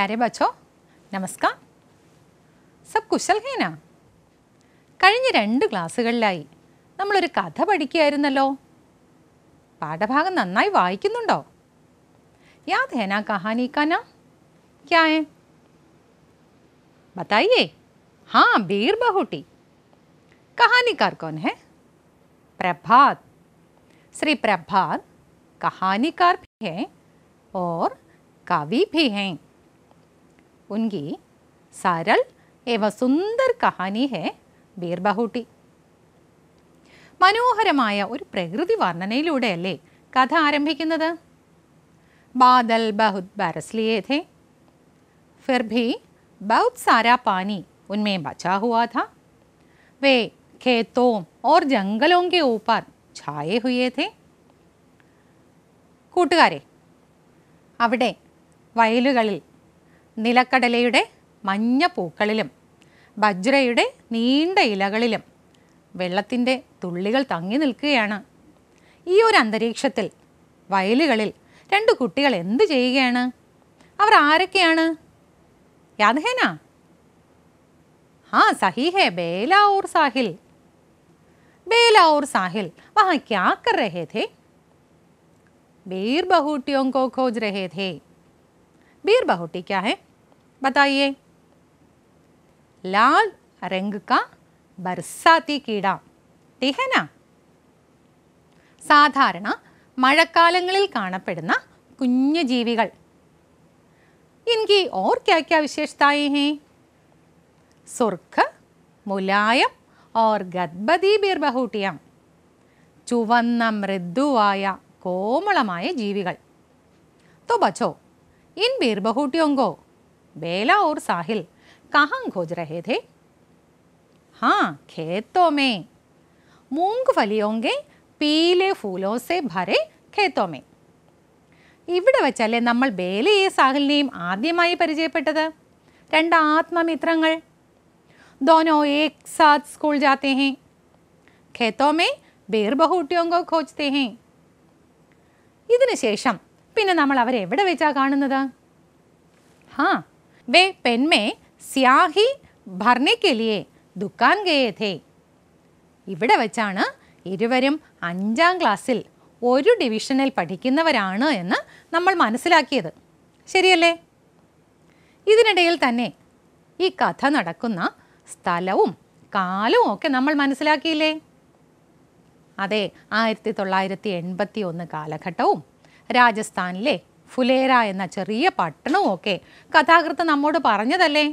प्यारे बच्चों नमस्कार സബ് കുശൽഹീന കഴിഞ്ഞ രണ്ട് ക്ലാസ്സുകളിലായി നമ്മളൊരു കഥ പഠിക്കുകയായിരുന്നല്ലോ പാഠഭാഗം നന്നായി വായിക്കുന്നുണ്ടോ യാദ് ഹേന കഹാനി കാന ക്യാ ഹെ ബതായിയേ ഹാ ബീർ ബഹുട്ടി കഹാനിക്കാർ കോൻ ഹെ പ്രഭാത് ശ്രീ പ്രഭാത് കഹാനിക്കാർ ഭി ഹെ ഓർ കവി ഭി ഹെ उनकी सरल एवं सुंदर कहानी है बीरबहूटी मनोहर और प्रकृति वर्णन कथ आरंभ बादल बहुत बरसलिए थे फिर भी बहुत सारा पानी उनमें बचा हुआ था वे खेतों और जंगलों के ऊपर छाए हुए थे कूटे अवे वयल നിലക്കടലയുടെ മഞ്ഞ പൂക്കളിലും ബജ്രയുടെ നീണ്ട ഇലകളിലും വെള്ളത്തിൻ്റെ തുള്ളികൾ തങ്ങി നിൽക്കുകയാണ് ഈ ഒരു അന്തരീക്ഷത്തിൽ വയലുകളിൽ രണ്ട് കുട്ടികൾ എന്തു ചെയ്യുകയാണ് അവർ ആരൊക്കെയാണ് യാദഹേന ആ സഹി ബേലാവൂർ സാഹിൽ ബേലാവൂർ സാഹിൽ വഹാ ക്യാ കർ രഹേ ഥേ ബീർ ബഹൂട്ടിയോം खोज रहे थे बीर क्या है बताइए लाल रंग का बरसाती कीड़ा ठीक है ना സാധാരണ മഴക്കാലങ്ങളിൽ കാണപ്പെടുന്ന കുഞ്ഞു ജീവികൾ ഇൻകി ഓർ ക്യാ ക്യാ വിശേഷതായേ ഹേ സുർഖ് മുലായം ഓർ ഗദ്ബദീ ബീർബഹൂട്ടിയാം ചുവന്ന മൃദുവായ കോമളമായ ജീവികൾ तो बचो इन बीरबहूटियों को बेला और साहिल कहाँ खोज रहे थे हाँ खेतों में മൂങ്കുഫലിയും പീലെ ഫൂലോസെ ഭരെ ഖേത്തോമേ ഇവിടെ വെച്ചല്ലേ നമ്മൾ ബേലയെ സാഹിലിനെയും ആദ്യമായി പരിചയപ്പെട്ടത് രണ്ട് ആത്മമിത്രങ്ങൾ दोनों एक साथ स्कूल जाते हैं खेतों में बेर ബഹൂട്ടിയോ खोजते हैं ഇതിനുശേഷം പിന്നെ നമ്മൾ അവരെ എവിടെ വെച്ചാണ് കാണുന്നത് हाँ वे पेन में के लिए दुकान गए थे ഇവിടെ വെച്ചാണ് ഇരുവരും അഞ്ചാം ക്ലാസ്സിൽ ഒരു ഡിവിഷനിൽ പഠിക്കുന്നവരാണ് എന്ന് നമ്മൾ മനസ്സിലാക്കിയത് ശരിയല്ലേ ഇതിനിടയിൽ തന്നെ ഈ കഥ നടക്കുന്ന സ്ഥലവും കാലവും ഒക്കെ നമ്മൾ മനസ്സിലാക്കിയില്ലേ അതെ ആയിരത്തി തൊള്ളായിരത്തി എൺപത്തി ഒന്ന് കാലഘട്ടവും രാജസ്ഥാനിലെ ഫുലേര എന്ന ചെറിയ പട്ടണവും ഒക്കെ കഥാകൃത്ത് നമ്മോട് പറഞ്ഞതല്ലേ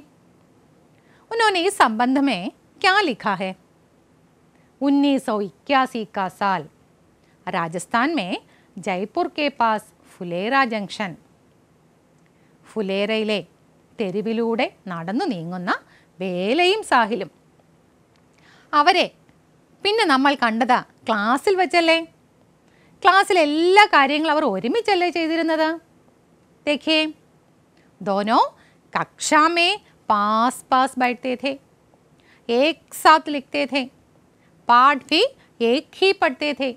ഉന്നോനെ ഈ സംബന്ധമേ ക്യാ क्या लिखा है ഇക്യാസി का साल राजस्थान में ജയ്പൂർ കെ പാസ് ഫുലേര ജംഗ്ഷൻ ഫുലേരയിലെ തെരുവിലൂടെ നടന്നു നീങ്ങുന്ന വേലയും സാഹിലും അവരെ പിന്നെ നമ്മൾ കണ്ടത് ക്ലാസ്സിൽ വെച്ചല്ലേ ക്ലാസ്സിൽ എല്ലാ കാര്യങ്ങളും അവർ ഒരുമിച്ചല്ലേ ചെയ്തിരുന്നത് देखिए दोनों कक्षा में पास पास बैठते थे एक साथ लिखते थे पाठ भी एक ही पढ़ते थे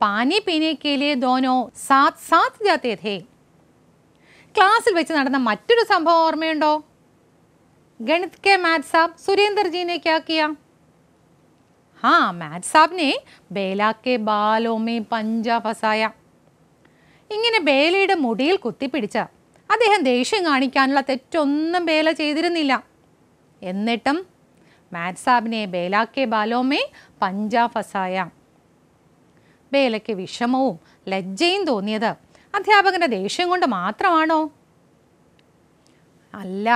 पानी पीने के लिए दोनों साथ साथ जाते थे क्लास मत संभव ओर्म गणित के मैथ साहब सुरेंद्र जी ने क्या किया हाँ मैथ साहब ने बेला के बालों में पंजा फसाया ഇങ്ങനെ ബേലയുടെ മുടിയിൽ കുത്തിപ്പിടിച്ച അദ്ദേഹം ദേഷ്യം കാണിക്കാനുള്ള തെറ്റൊന്നും ബേല ചെയ്തിരുന്നില്ല എന്നിട്ടും മാത്സാബിനെ ബേലാക്കെ ബാലോമേ പഞ്ചാഫസായ ബേലയ്ക്ക് വിഷമവും ലജ്ജയും തോന്നിയത് അധ്യാപകന്റെ ദേഷ്യം കൊണ്ട് മാത്രമാണോ അല്ല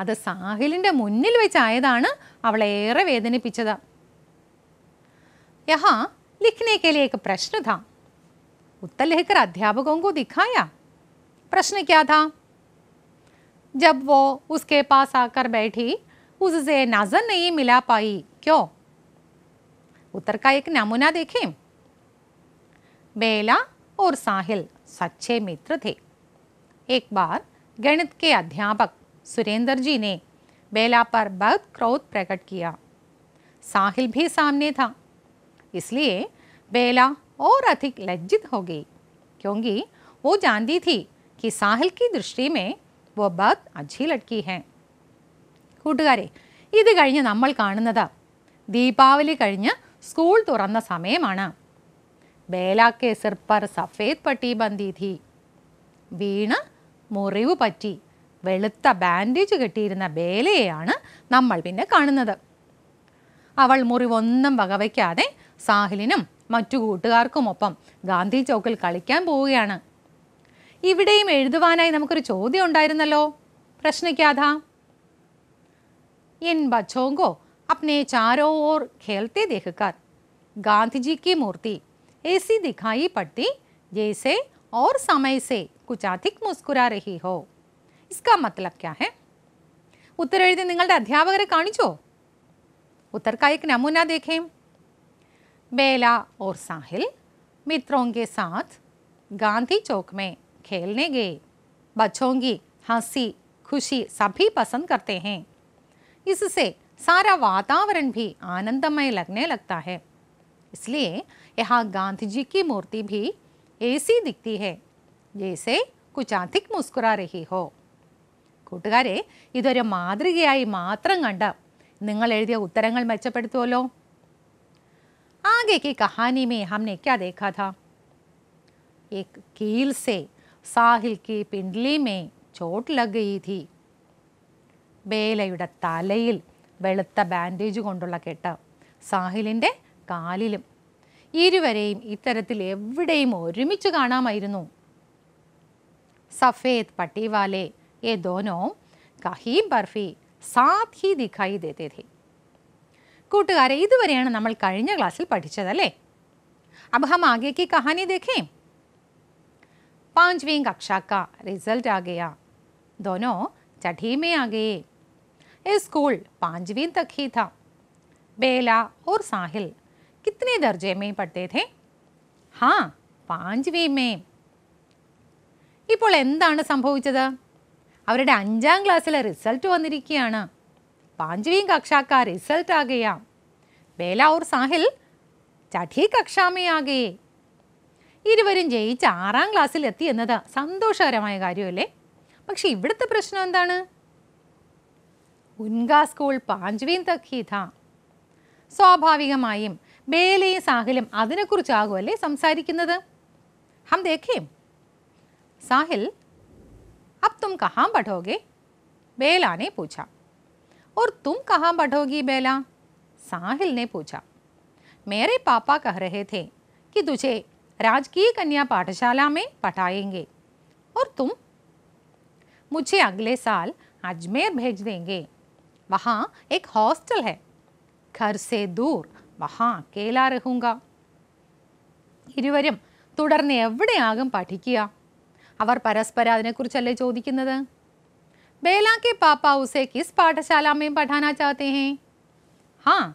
അത് സാഹിലിന്റെ മുന്നിൽ വെച്ചായതാണ് അവളേറെ വേദനിപ്പിച്ചത് യഹാ ലിഖ്നേക്കലേക്ക് പ്രശ്നതാണ് उत्तर लिखकर अध्यापकों को दिखाया प्रश्न क्या था जब वो उसके पास आकर बैठी उससे नाजन नहीं मिला पाई क्यों उत्तर का एक नमूना देखें बेला और साहिल सच्चे मित्र थे एक बार गणित के अध्यापक सुरेंद्र जी ने बेला पर बहुत क्रोध प्रकट किया साहिल भी सामने था इसलिए बेला और अधिक लज्जित हो गई क्योंकि वो जानती थी कि साहिल की दृष्टि में वो बात अच्छी लड़की है കൂട്ടുകാരെ ഇത് കഴിഞ്ഞ് നമ്മൾ കാണുന്നത് ദീപാവലി കഴിഞ്ഞ് സ്കൂൾ തുറന്ന സമയമാണ് ബേലാക്കെ സിർപ്പർ സഫേദ് പട്ടി ബന്ദി ധി വീണ് മുറിവ് പറ്റി വെളുത്ത ബാൻഡേജ് കെട്ടിയിരുന്ന ബേലയെയാണ് നമ്മൾ പിന്നെ കാണുന്നത് അവൾ മുറിവൊന്നും വകവയ്ക്കാതെ സാഹിലിനും മറ്റു കൂട്ടുകാർക്കുമൊപ്പം ഗാന്ധി ചൗക്കിൽ കളിക്കാൻ പോവുകയാണ് ഇവിടെയും എഴുതുവാനായി നമുക്കൊരു ചോദ്യം ഉണ്ടായിരുന്നല്ലോ പ്രശ്നിക്കാതാ इन बच्चों को अपने चारों ओर खेलते देखकर गांधी जी की मूर्ति ऐसी दिखाई पड़ती जैसे और समय से कुछ अधिक मुस्कुरा रही हो इसका मतलब क्या है उत्तर എഴുതി നിങ്ങളുടെ അധ്യാപകരെ കാണിച്ചോ ഉത്തർക്കായി നമൂന ദേഖേം বেলা অর সাহিল মিত্রোংগে সাথ গান্ধী চোকমে খেলনে গে বাচ্চোংগি হাসি খুশি সবহি পছন্দ করতে হে ইসসে সারা વાતાવરણ ભી આનંદમય লাগને લગતા હે ইসલી યહા ગાંધીજી કી મૂર્તિ ભી એસી દિખતી હે જેસે કુચાંતિક મુસ્કુરા રહી હો কোટগারে ইদরে maadrigai maatram ganda ningal ediya utarangal mechappadtu ola आगे की कहानी में हमने क्या देखा था एक कील से സാഹിൽ കി പിണ്ഡ്ലിമേ ചോട്ട് ലഗയി ബേലയുടെ തലയിൽ വെളുത്ത ബാൻഡേജ് കൊണ്ടുള്ള കെട്ട് സാഹിലിൻ്റെ കാലിലും ഇരുവരെയും ഇത്തരത്തിൽ എവിടെയും ഒരുമിച്ച് കാണാമായിരുന്നു സഫേദ് പട്ടിവാലെ എ ദോനോ കഹീം ബർഫി സാത് ഹി ദിഖായി ദേത്തെ ഥേ കൂട്ടുകാരെ ഇതുവരെയാണ് നമ്മൾ കഴിഞ്ഞ ക്ലാസ്സിൽ പഠിച്ചതല്ലേ അബ്ഹം अब हम आगे की कहानी देखें റിസൾട്ട് कक्षा का रिजल्ट आ गया दोनों छठी में आ गए स्कूल पांचवी तक ही था बेला और साहिल कितने दर्जे में पढ़ते थे पांचवी में ഇപ്പോൾ എന്താണ് സംഭവിച്ചത് അവരുടെ അഞ്ചാം ക്ലാസ്സിലെ റിസൾട്ട് വന്നിരിക്കുകയാണ് पांचवी कक्षा का रिजल्ट आ गया बेला और साहिल छठी कक्षा में आ गए ഇരുവരും ജയിച്ച് ആറാം ക്ലാസ്സിൽ എത്തി എന്നത് സന്തോഷകരമായ കാര്യമല്ലേ പക്ഷേ ഇവിടുത്തെ പ്രശ്നം എന്താണ് ഉൻകാ സ്കൂൾ പാഞ്ച്വീൻ തക്കീത സ്വാഭാവികമായും ബേലയും സാഹിലും അതിനെക്കുറിച്ചാകുമല്ലേ സംസാരിക്കുന്നത് ഹം ദേഖേം സാഹിൽ അബ് തും കഹാം പഠോഗെ ബേലാനെ പൂച്ചാം और तुम कहाँ बढ़ोगी बेला साहिल ने पूछा मेरे पापा कह रहे थे कि तुझे राजकीय कन्या पाठशाला में पढ़ाएंगे और तुम मुझे अगले साल अजमेर भेज देंगे वहाँ एक हॉस्टल है घर से दूर वहाँ अकेला रहूँगा ഇരുവരും തുടർന്ന് എവിടെയാകും പഠിക്കുക परस्पर अच्छे चोदी बेला के पापा उसे किस पाठशाला में पढ़ाना चाहते हैं हाँ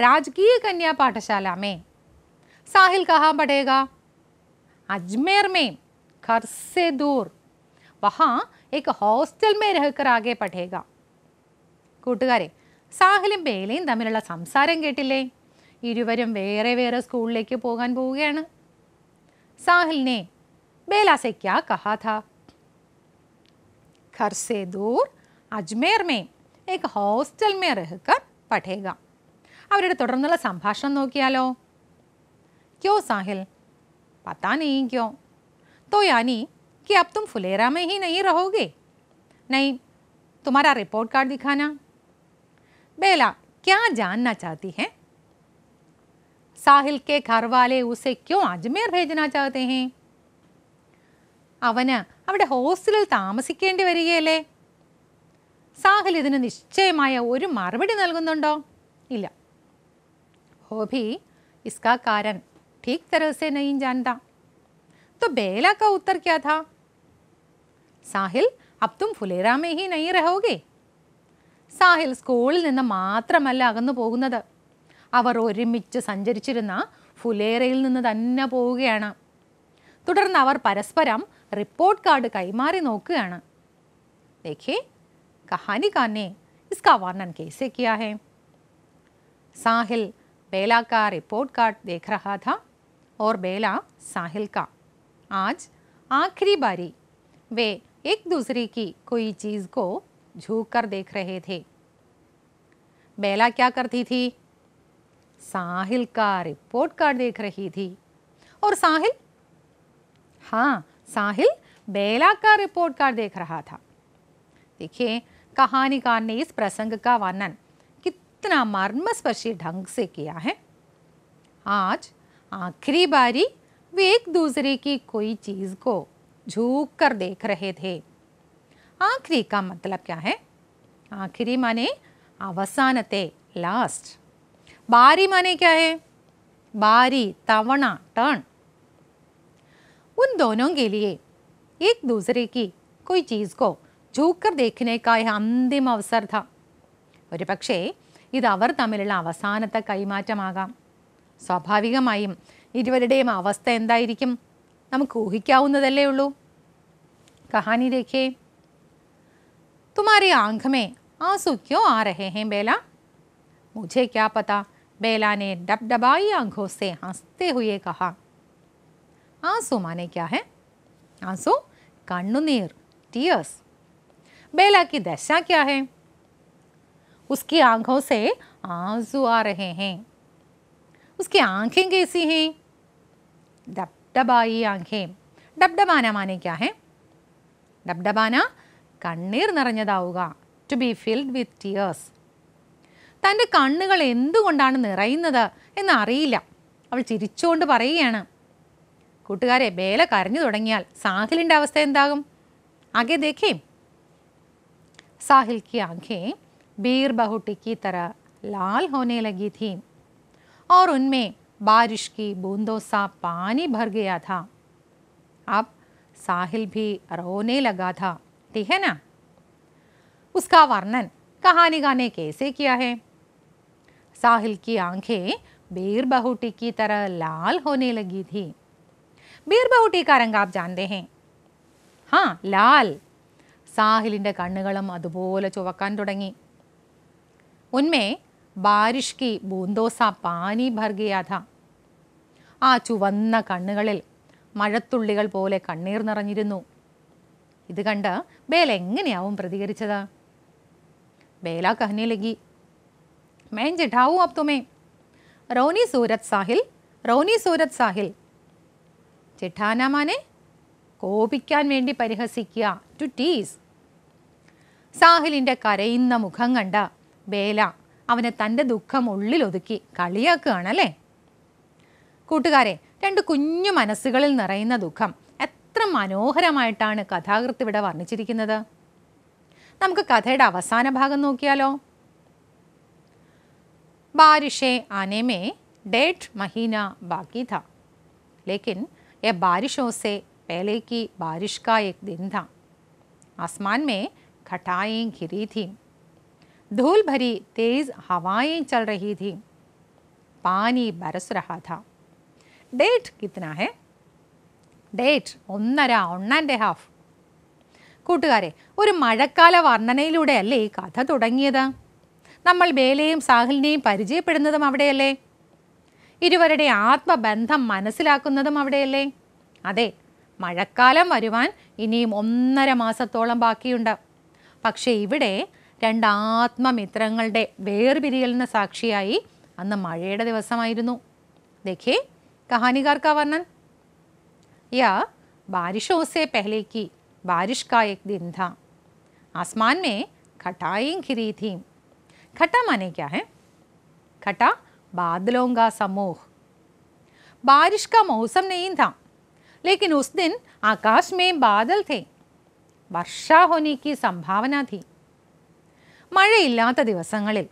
राजकीय कन्या पाठशाला में साहिल कहाँ पढ़ेगा अजमेर में घर से दूर वहाँ एक हॉस्टल में रहकर आगे पढ़ेगा कूटे साहिल बेल तमिल संसार कटे इवर वेरे वेरे स्कूल पोगा साहिल ने बेला से क्या कहा था घर से दूर अजमेर में एक हॉस्टल में रहकर पढ़ेगा संभाषण തുടർന്നുള്ള സംഭാഷണം നോക്കിയാലോ क्यों साहिल पता नहीं क्यों तो यानी कि अब तुम फुलेरा में ही नहीं रहोगे नहीं तुम्हारा रिपोर्ट कार्ड दिखाना बेला क्या जानना चाहती है साहिल के घर वाले उसे क्यों अजमेर भेजना चाहते हैं അവന് അവിടെ ഹോസ്റ്റലിൽ താമസിക്കേണ്ടി വരികയല്ലേ സാഹൽ ഇതിന് നിശ്ചയമായ ഒരു മറുപടി നൽകുന്നുണ്ടോ ഇല്ല ഹോബി इसका कारण ठीक तरह से नहीं जानता तो बेला का उत्तर क्या था സാഹിൽ അബ് തും ഫുലേറാമേ ഹി നൈ റഹോഗെ സാഹിൽ സ്കൂളിൽ നിന്ന് മാത്രമല്ല അകന്നു പോകുന്നത് അവർ ഒരുമിച്ച് സഞ്ചരിച്ചിരുന്ന ഫുലേറയിൽ നിന്ന് തന്നെ പോവുകയാണ് തുടർന്ന് അവർ പരസ്പരം रिपोर्ट कार्ड कईमा नोक देखिए का ने इसका वर्णन कैसे किया है साहिल बेला का रिपोर्ट कार्ड देख रहा था और बेला साहिल का आज आखिरी बारी वे एक दूसरे की कोई चीज़ को झूक कर देख रहे थे बेला क्या करती थी साहिल का रिपोर्ट कार्ड देख रही थी और साहिल हाँ साहिल बेला का रिपोर्ट कार्ड देख रहा था देखिए कहानीकार ने इस प्रसंग का वर्णन कितना मर्मस्पर्शी ढंग से किया है आज आखिरी बारी वे एक दूसरे की कोई चीज़ को झुक कर देख रहे थे आखिरी का मतलब क्या है आखिरी माने अवसानते लास्ट बारी माने क्या है बारी तवना टर्न उन दोनों के लिए एक दूसरे की कोई चीज को झुककर देखने का यह अंतिम अवसर था और पक्षे इतर तमिल कईमा स्वाभाविक इवस्थ ए नमुक ऊहिकवेलू कहानी देखे तुम्हारे आंख में आंसू क्यों आ रहे हैं बेला मुझे क्या पता बेला ने डब डबाई आंखों से हंसते हुए कहा आंसू माने क्या കണ്ണുനീർ ടിയേഴ്സ് ബേലാക്കി ദശാക്കാഹെ ഉസ്കി की ആസു ആ है ഹേ ഉസ്കി से കേസി ഹേ ഡബ്ഡബായി ആഖേം ഡബ്ഡബാന മാനെ ഡബ്ഡബാന കണ്ണീർ നിറഞ്ഞതാവുക to be filled with tears തൻ്റെ കണ്ണുകൾ എന്തുകൊണ്ടാണ് നിറയുന്നത് എന്നറിയില്ല അവൾ ചിരിച്ചുകൊണ്ട് പറയുകയാണ് കൂട്ടുകാരെ ബേല കരഞ്ഞു തുടങ്ങിയാൽ സാഹിലിൻ്റെ അവസ്ഥ എന്താകും आगे ദേഖേ साहिल की आंखें बीर ബഹുട്ടി കി तरह लाल होने लगी थी और उनमें बारिश की बूंदों सा पानी भर गया था अब साहिल भी रोने लगा था ठीक है ना उसका वर्णन कहानी गाने कैसे किया है साहिल की आंखें बीर बहुटी की तरह लाल होने लगी थी ബീർബഹുട്ടി കാ രംഗാബ് ജാന്തേ ഹേ ഹാ ലാൽ സാഹിലിൻ്റെ കണ്ണുകളും അതുപോലെ ചുവക്കാൻ തുടങ്ങി ഉന്മേ ബാരിഷ് കി ബൂന്തോസ പാനി ഭർഗിയാഥ ആ ചുവന്ന കണ്ണുകളിൽ മഴത്തുള്ളികൾ പോലെ കണ്ണീർ നിറഞ്ഞിരുന്നു ഇത് കണ്ട് ബേല എങ്ങനെയാവും പ്രതികരിച്ചത് ബേല കഹനെ മേഞ്ചിട്ടാവൂ അപ്തുമേ ജെഠാവൂ റോനി സൂരത് സാഹിൽ റോനി സൂരത് സാഹിൽ തിഠാനമാനെ കോപിക്കാൻ വേണ്ടി പരിഹസിക്കുക ടു ടീസ് സാഹിലിൻ്റെ കരയുന്ന മുഖം കണ്ട ബേല അവനെ തൻ്റെ ദുഃഖം ഉള്ളിലൊതുക്കി കളിയാക്കുകയാണല്ലേ കൂട്ടുകാരെ രണ്ട് കുഞ്ഞു മനസ്സുകളിൽ നിറയുന്ന ദുഃഖം എത്ര മനോഹരമായിട്ടാണ് കഥാകൃത്ത് ഇവിടെ വർണ്ണിച്ചിരിക്കുന്നത് നമുക്ക് കഥയുടെ അവസാന ഭാഗം നോക്കിയാലോ ബാരിഷെ അനേമേ ഡേറ്റ് മഹീന ബാക്കി ലേക്കിൻ એ بارشોસે પહેલા કી بارش કા એક દિન થા આસમાન મેં ખટાયેં ઘિરી થી ધૂલ ભરી તેજ હવાએં ચલ રહી થી પાણી વરસ રહા થા ડેટ કિતના હે ડેટ 1.5 કૂટકારે ઓર મળકલા વર્ણનેલુડે અલે કથા તોડંગિયદ નમલ બેલેયમ સાહલિની પરિચય પડનાદમ અવડેયલે ഇരുവരുടെ ആത്മബന്ധം മനസ്സിലാക്കുന്നതും അവിടെയല്ലേ അതെ മഴക്കാലം വരുവാൻ ഇനിയും ഒന്നര മാസത്തോളം ബാക്കിയുണ്ട് പക്ഷേ ഇവിടെ രണ്ട് ആത്മമിത്രങ്ങളുടെ വേർപിരിയലിന് സാക്ഷിയായി അന്ന് മഴയുടെ ദിവസമായിരുന്നു ദേഖേ കഹാനികാർ വർണ്ണൻ യാ ബാരിഷോസെ പെഹലേക്കി बारिश का एक दिन था आसमान में खटाएं घिरी थी खटा माने क्या है खटा बादलों का समूह बारिश का मौसम नहीं था लेकिन उस दिन आकाश में बादल थे വർഷ ഹൊനിക്ക് സംഭാവന ധി മഴയില്ലാത്ത ദിവസങ്ങളിൽ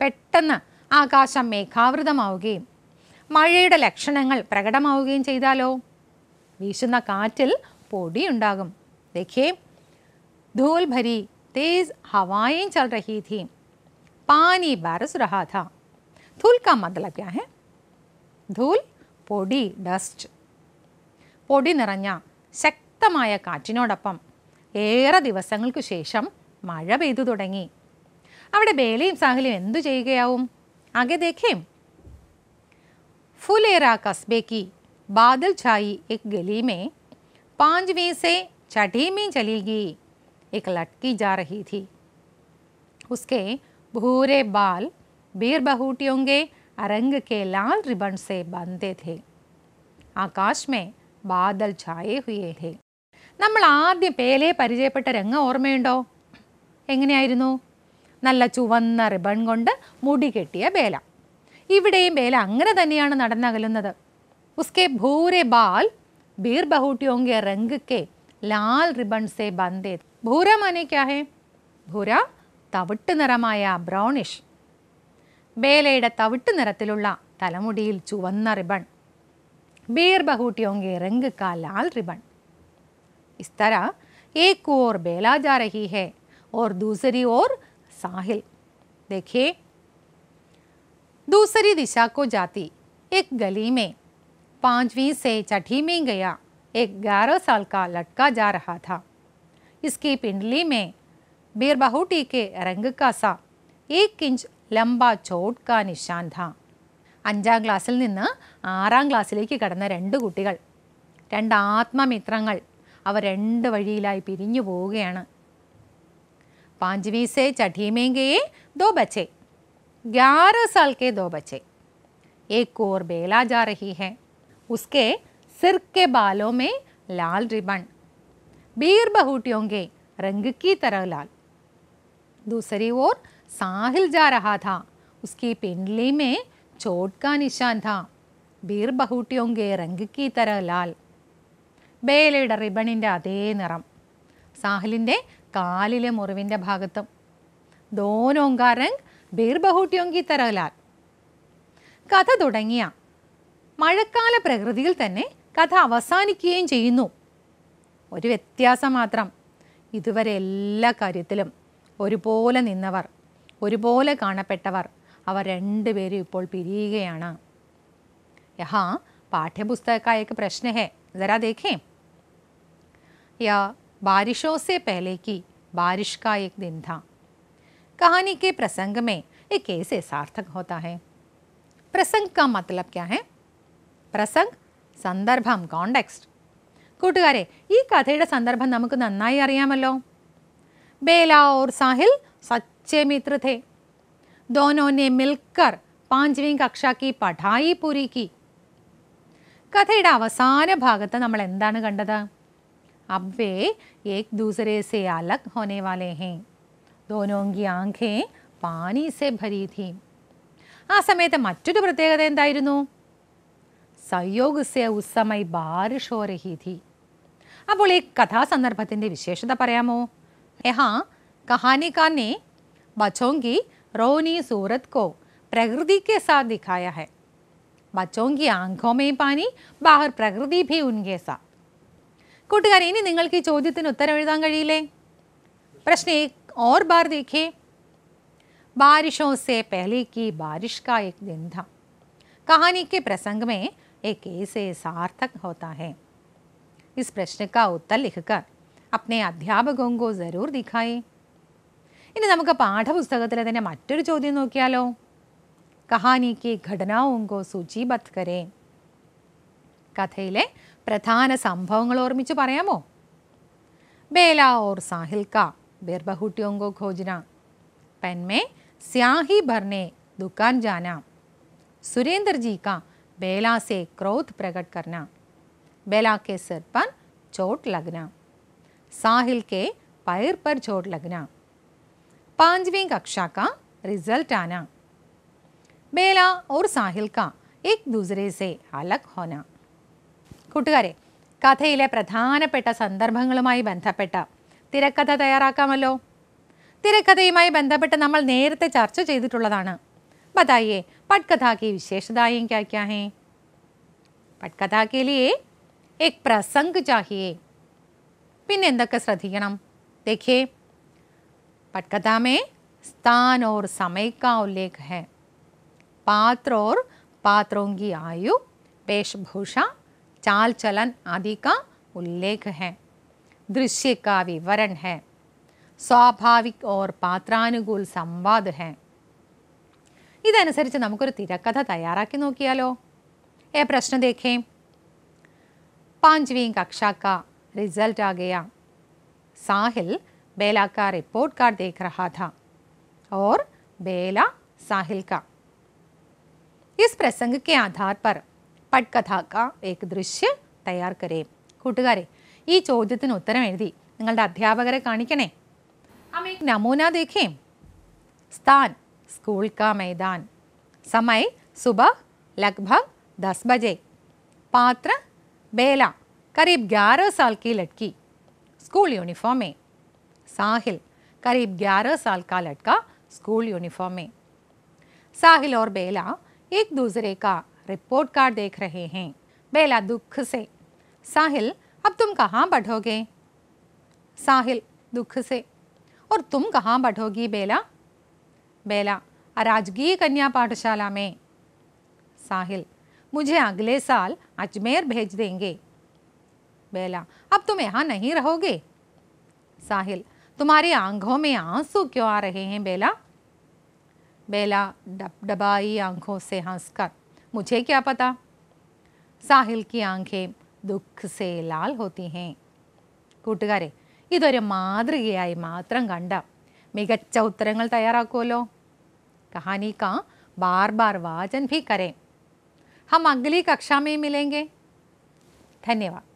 പെട്ടെന്ന് ആകാശം മേഘാവൃതമാവുകയും മഴയുടെ ലക്ഷണങ്ങൾ പ്രകടമാവുകയും ചെയ്താലോ വീശുന്ന കാറ്റിൽ പൊടിയുണ്ടാകും ദേഖേ ധൂൽ ഭരി തേസ് ഹവായും ചൽ റഹി ധീം പാനി ബാരസ് റഹാ धूल का मतलब क्या है धूल पोडी डस्ट पोडी नरण्या शक्तമായ കാറ്റിനോടപ്പം ഏറെ ദിവസങ്ങൾക്കുശേഷം മഴയേതുടങ്ങി അവടെ ബേലയും സാഹലയും എന്തു ചെയ്യേയാവും आगे देखें ફૂലേരാകാശ べき ബാദൽ છાઈ એક ગેલી મેં પાંચમી સે છઠ્ઠી મેં ચલી ગઈ એક લટકી जा रही थी उसके भूरे बाल बीर बहूटियों के अरंग के लाल रिबन से बंधे थे ആകാശ് മേ ബാദൽ ഛായേ ഹുയേ ഹേ നമ്മൾ ആദ്യം പേലെ പരിചയപ്പെട്ട രംഗം ഓർമ്മയുണ്ടോ എങ്ങനെയായിരുന്നു നല്ല ചുവന്ന റിബൺ കൊണ്ട് മുടി കെട്ടിയ ബേല ഇവിടെയും ബേല അങ്ങനെ തന്നെയാണ് നടന്നകലുന്നത് ഉസ്കെ ഭൂരെ ബാൽ ബീർ ബഹൂട്ടിയോങ്കെ റംഗ് കെ ലാൽ റിബൺ സെ ബന്ദേ ഭൂര മാനേ ക്യാ ഹേ ഭൂര തവിട്ട് നിറമായ ബ്രൗണിഷ് ബേലയുടെ तवट तलमुड़ी തലമുടിയിൽ बीर റിബൺ रंग ബഹൂട്ടിയോങ്കെ രംഗ് കാ इस तरह एक ओर बेला जा रही है और दूसरी ओर साहिल देखिए दूसरी दिशा को जाती एक गली में पांचवी से छठी में गया एक ग्यारह साल का लटका जा रहा था इसकी पिंडली में बीरबाहूटी के रंग का सा एक इंच ലംബ ചോട്ട് കാ നിഷാൻ ധ അഞ്ചാം ക്ലാസ്സിൽ നിന്ന് ആറാം ക്ലാസ്സിലേക്ക് കടന്ന രണ്ട് കുട്ടികൾ രണ്ട് ആത്മമിത്രങ്ങൾ അവർ രണ്ട് വഴിയിലായി പിരിഞ്ഞു പോവുകയാണ് പാഞ്ചുവീസെ ചഠീമേങ്കയെ ദോ ബച്ചെ ഗ്യാരഹ സാൽ കെ ദോ ബച്ചെ एक और बेला जा रही है उसके सिर के बालों में लाल रिबन बीर बहूटियों के रंग की तरह लाल दूसरी ओर സാഹിൽ जा रहा था उसकी पिंडली में चोट का निशान था ബീർബഹൂട്ടിയും റംഗ് കി തര ലാൽ ബേലയുടെ റിബണിൻ്റെ അതേ നിറം സാഹലിൻ്റെ കാലിലെ മുറിവിൻ്റെ ഭാഗത്തും ദോനോങ്കാ റംഗ് ബീർബഹൂട്ടിയും കി തര ലാൽ കഥ തുടങ്ങിയ മഴക്കാല പ്രകൃതിയിൽ തന്നെ കഥ അവസാനിക്കുകയും ചെയ്യുന്നു ഒരു വ്യത്യാസം മാത്രം ഇതുവരെ എല്ലാ കാര്യത്തിലും ഒരുപോലെ നിന്നവർ ഒരുപോലെ കാണപ്പെട്ടവർ അവർ രണ്ടുപേരും ഇപ്പോൾ പിരിയുകയാണ് യഹാ പാഠ്യപുസ്തകക്കായക്ക് പ്രശ്നഹേ ജരാ ദേഖേ या बारिशों से पहले की बारिश का एक दिन था कहानी के प्रसंग में एक ऐसे सार्थक होता है प्रसंग का मतलब क्या है प्रसंग संदर्भम कॉन्टेक्स्ट कूटे कथ संदर्भ नमुक नो बेला और साहिल सच्चे मित्र थे दोनों ने मिलकर പാഞ്ചവീം കക്ഷാക്കി പഠായി പൂരിക്കി കഥയുടെ അവസാന ഭാഗത്ത് നമ്മൾ എന്താണ് കണ്ടത് അബ്വേ ഏക് ദൂസരെ സെ അലഗ് ഹോനെ വാലേ ഹേ ദോനോങ്കി ആംഖേ പാനി സെ ഭരി ധീ ആ സമയത്ത് മറ്റൊരു പ്രത്യേകത എന്തായിരുന്നു സയോഗ് സെ ഉസ്സമൈ ബാരിഷോ രഹി ധീ അപ്പോൾ ഈ കഥാസന്ദർഭത്തിൻ്റെ വിശേഷത പറയാമോ എഹാ കഹാനിക്കാരനെ बच्चों की रोनी सूरत को प्रकृति के साथ दिखाया है बच्चों की आंखों में पानी बाहर प्रकृति भी उनके साथ കൂട്ടുകാരെ इन नि चौद्य उत्तर कहे प्रश्न एक और बार देखे बारिशों से पहले की बारिश का एक दिन था कहानी के प्रसंग में एक ऐसे सार्थक होता है इस प्रश्न का उत्तर लिखकर अपने अध्यापकों को ज़रूर दिखाएं ഇനി നമുക്ക് പാഠപുസ്തകത്തിലെ തന്നെ മറ്റൊരു ചോദ്യം നോക്കിയാലോ കഹാനിക്ക് ഘടനാവുങ്കോ സുചി ബത്കരെ കഥയിലെ പ്രധാന സംഭവങ്ങൾ ഓർമ്മിച്ച് പറയാമോ ബേല ഓർ സാഹിൽക്ക ബിർബഹുട്ടിയോങ്കോ ഖോജന പെൻമേ സ്യാഹി ഭർണേ ദുക്കാൻ ജാന സുരേന്ദ്രജി ക ബേല സെ ക്രോധ് പ്രകട് കർണ ബേല കെ സിർ ചോട്ട് ലഗ്ന സാഹിൽ കെ പയർ പർ ചോട്ട് ലഗ്ന 5వ తరగతి కా రిజల్ట్ ఆనా వేల మరియు సాహిల్ కా ఏక్ దుజరే సే హాలక్ హోనా కుటగరే కథైలే ప్రధానపట సందర్భములై బంధపట తిరకథ తయారు కామలో తిరకథయమై బంధపట నమల్ నేర్తే చర్చ చేదిట్టుల్లాదాను బతాయే పట కథా కే విశేషదాయం క్యా క్యా హే పట కథా కే liye ఏక్ ప్రసంగ జాహీ పినేంద క సదికిణం దేఖే पट कथा में स्थान और समय का उल्लेख है पात्र और पात्रों की आयु वेशभूषा चाल चलन आदि का उल्लेख है दृश्य का विवरण है स्वाभाविक और पात्रानुकूल संवाद है इतुसरी नमक तिकथ तैयार नोकियालो ए प्रश्न देखे पांचवी कक्षा का रिजल्ट आ गया साहिल बेला का रिपोर्ट कार्ड देख रहा था और बेला साहिल का इस प्रसंग के आधार पर पटकथा का एक दृश्य तैयार करें कूटे ई ചോദ്യത്തിന് ഉത്തരം എഴുതി നിങ്ങളുടെ हम एक नमूना देखें स्थान स्कूल का मैदान समय सुबह लगभग दस बजे पात्र बेला करीब ग्यारह साल की लड़की स्कूल यूनिफॉर्म में साहिल करीब 11 साल का लड़का स्कूल यूनिफॉर्म में साहिल और बेला एक दूसरे का रिपोर्ट कार्ड देख रहे हैं बेला दुख से साहिल अब तुम कहाँ बढ़ोगे साहिल दुख से और तुम कहाँ बढ़ोगी बेला बेला अराजगी कन्या पाठशाला में साहिल मुझे अगले साल अजमेर भेज देंगे बेला अब तुम यहाँ नहीं रहोगे साहिल तुम्हारे आंखों में आंसू क्यों आ रहे हैं बेला बेला डब डबाई आंखों से हंसकर मुझे क्या पता साहिल की आंखें दुख से लाल होती हैं कूटे इतर मतृकये मत मिच उत्तर तैयार लो कहानी का बार बार वाचन भी करें हम अगली कक्षा में मिलेंगे धन्यवाद